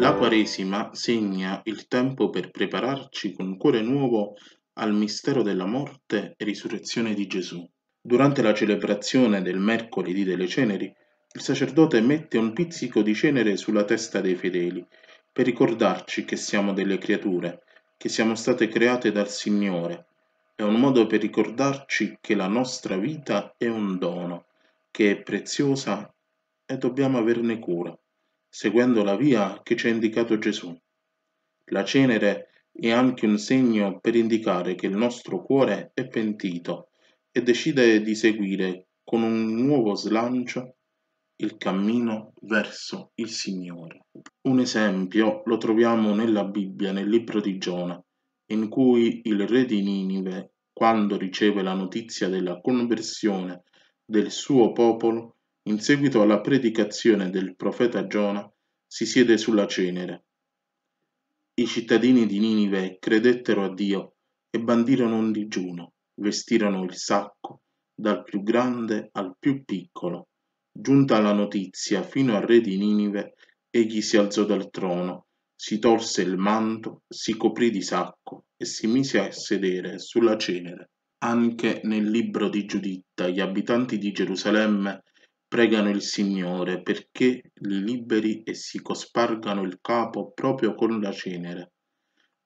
La Quaresima segna il tempo per prepararci con cuore nuovo al mistero della morte e risurrezione di Gesù. Durante la celebrazione del mercoledì delle ceneri, il sacerdote mette un pizzico di cenere sulla testa dei fedeli, per ricordarci che siamo delle creature, che siamo state create dal Signore. È un modo per ricordarci che la nostra vita è un dono, che è preziosa e dobbiamo averne cura seguendo la via che ci ha indicato Gesù. La cenere è anche un segno per indicare che il nostro cuore è pentito e decide di seguire con un nuovo slancio il cammino verso il Signore. Un esempio lo troviamo nella Bibbia, nel libro di Giona, in cui il re di Ninive, quando riceve la notizia della conversione del suo popolo, in seguito alla predicazione del profeta Giona, si siede sulla cenere. I cittadini di Ninive credettero a Dio e bandirono un digiuno, vestirono il sacco, dal più grande al più piccolo. Giunta la notizia fino al re di Ninive, egli si alzò dal trono, si tolse il manto, si coprì di sacco e si mise a sedere sulla cenere. Anche nel libro di Giuditta gli abitanti di Gerusalemme pregano il Signore perché li liberi e si cospargano il capo proprio con la cenere.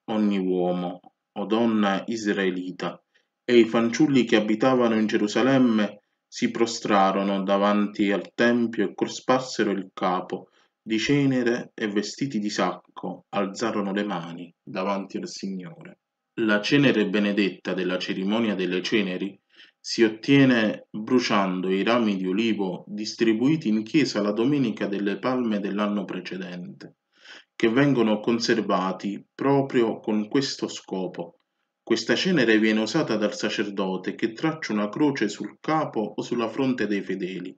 Ogni uomo o donna israelita e i fanciulli che abitavano in Gerusalemme si prostrarono davanti al tempio e cosparsero il capo di cenere e vestiti di sacco alzarono le mani davanti al Signore. La cenere benedetta della cerimonia delle ceneri si ottiene bruciando i rami di ulivo distribuiti in chiesa la domenica delle palme dell'anno precedente, che vengono conservati proprio con questo scopo. Questa cenere viene usata dal sacerdote che traccia una croce sul capo o sulla fronte dei fedeli.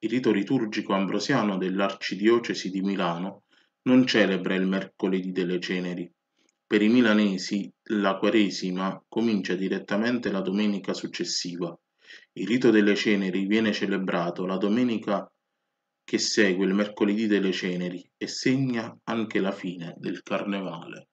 Il rito liturgico ambrosiano dell'arcidiocesi di Milano non celebra il mercoledì delle ceneri. Per i milanesi la Quaresima comincia direttamente la domenica successiva. Il rito delle ceneri viene celebrato la domenica che segue il mercoledì delle ceneri e segna anche la fine del carnevale.